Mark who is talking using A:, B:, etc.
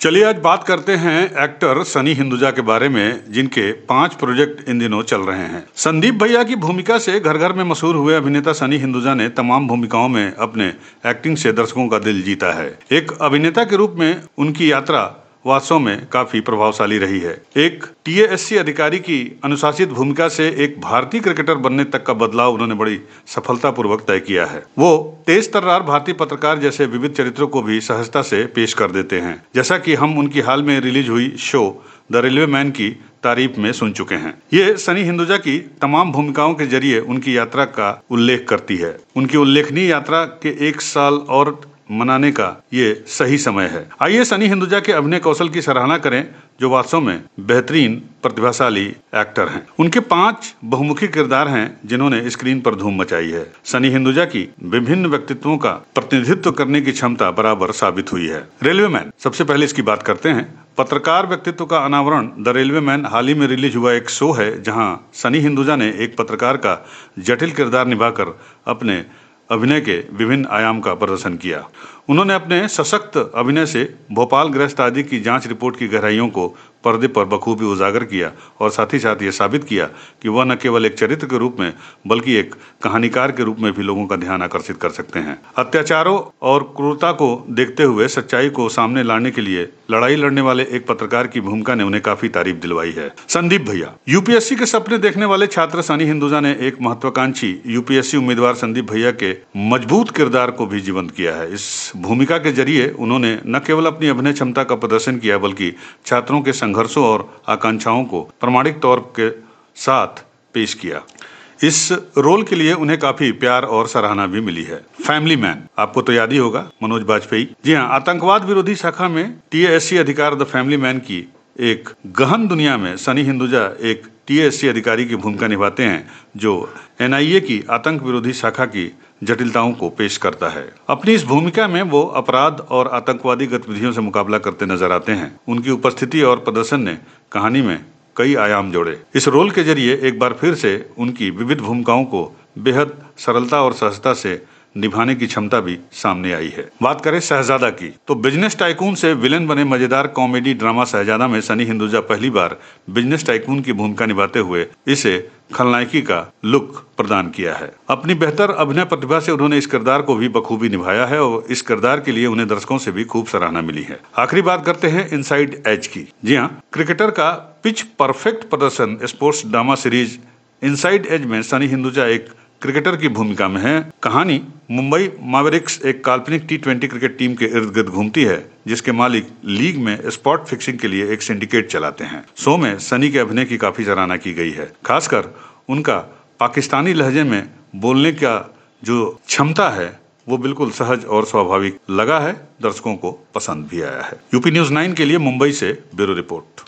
A: चलिए आज बात करते हैं एक्टर सनी हिंदुजा के बारे में जिनके पांच प्रोजेक्ट इन दिनों चल रहे हैं संदीप भैया की भूमिका से घर घर में मशहूर हुए अभिनेता सनी हिंदुजा ने तमाम भूमिकाओं में अपने एक्टिंग से दर्शकों का दिल जीता है एक अभिनेता के रूप में उनकी यात्रा वासों में काफी प्रभावशाली रही है एक टीएएससी अधिकारी की अनुशासित भूमिका से एक भारतीय क्रिकेटर बनने तक का बदलाव उन्होंने बड़ी सफलतापूर्वक तय किया है वो तेज तर्रार भारतीय पत्रकार जैसे विविध चरित्रों को भी सहजता से पेश कर देते हैं जैसा की हम उनकी हाल में रिलीज हुई शो द रेलवे मैन की तारीफ में सुन चुके हैं ये सनी हिंदुजा की तमाम भूमिकाओं के जरिए उनकी यात्रा का उल्लेख करती है उनकी उल्लेखनीय यात्रा के एक साल और मनाने का ये सही समय है आइए सनी हिंदुजा के अभिनय कौशल की सराहना करें जो वास्तव में बेहतरीन प्रतिभाशाली एक्टर हैं उनके पांच बहुमुखी किरदार हैं जिन्होंने स्क्रीन पर धूम मचाई है सनी हिंदुजा की विभिन्न व्यक्तित्वों का प्रतिनिधित्व करने की क्षमता बराबर साबित हुई है रेलवे मैन सबसे पहले इसकी बात करते हैं पत्रकार व्यक्तित्व का अनावरण द रेलवे मैन हाल ही में रिलीज हुआ एक शो है जहां सनी हिंदुजा ने एक पत्रकार का जटिल किरदार निभाकर अपने अभिनय के विभिन्न आयाम का प्रदर्शन किया उन्होंने अपने सशक्त अभिनय से भोपाल ग्रस्त आदि की जांच रिपोर्ट की गहराइयों को पर्दे पर बखूबी उजागर किया और साथ ही साथ ये साबित किया कि वह न केवल एक चरित्र के रूप में बल्कि एक कहानीकार के रूप में भी लोगों का ध्यान आकर्षित कर सकते हैं अत्याचारों और क्रूरता को देखते हुए सच्चाई को सामने लाने के लिए लड़ाई लड़ने वाले एक पत्रकार की भूमिका ने उन्हें काफी तारीफ दिलवाई है संदीप भैया यूपीएससी के सपने देखने वाले छात्र सनी हिंदुजा ने एक महत्वाकांक्षी यूपीएससी उम्मीदवार संदीप भैया के मजबूत किरदार को भी जीवंत किया है इस भूमिका के जरिए उन्होंने न केवल अपनी अभिनय क्षमता का प्रदर्शन किया बल्कि छात्रों के संघर्षों और आकांक्षाओं को प्रमाणिक तौर के साथ पेश किया इस रोल के लिए उन्हें काफी प्यार और सराहना भी मिली है फैमिली मैन आपको तो याद ही होगा मनोज वाजपेयी जी हाँ आतंकवाद विरोधी शाखा में टी अधिकार द फैमिली मैन की एक गहन दुनिया में सनी हिंदुजा एक टीएससी अधिकारी की भूमिका निभाते हैं जो एनआईए की आतंक विरोधी शाखा की जटिलताओं को पेश करता है अपनी इस भूमिका में वो अपराध और आतंकवादी गतिविधियों से मुकाबला करते नजर आते हैं उनकी उपस्थिति और प्रदर्शन ने कहानी में कई आयाम जोड़े इस रोल के जरिए एक बार फिर से उनकी विविध भूमिकाओं को बेहद सरलता और सहजता से निभाने की क्षमता भी सामने आई है बात करें शहजादा की तो बिजनेस टाइकून से विलेन बने मजेदार कॉमेडी ड्रामा शहजादा में सनी हिंदुजा पहली बार बिजनेस टाइकून की भूमिका निभाते हुए इसे खलनायकी का लुक प्रदान किया है अपनी बेहतर अभिनय प्रतिभा से उन्होंने इस किरदार को भी बखूबी निभाया है और इस किरदार के लिए उन्हें दर्शकों से भी खूब सराहना मिली है आखिरी बात करते हैं इनसाइड एज की जी हाँ क्रिकेटर का पिच परफेक्ट प्रदर्शन sports drama series inside edge में सनी हिंदुजा एक क्रिकेटर की भूमिका में है कहानी मुंबई मावरिक्स एक काल्पनिक टी ट्वेंटी क्रिकेट टीम के इर्द गिर्द घूमती है जिसके मालिक लीग में स्पॉट फिक्सिंग के लिए एक सिंडिकेट चलाते हैं शो में सनी के अभिनय की काफी सराहना की गई है खासकर उनका पाकिस्तानी लहजे में बोलने का जो क्षमता है वो बिल्कुल सहज और स्वाभाविक लगा है दर्शकों को पसंद भी आया है यूपी न्यूज नाइन के लिए मुंबई से ब्यूरो रिपोर्ट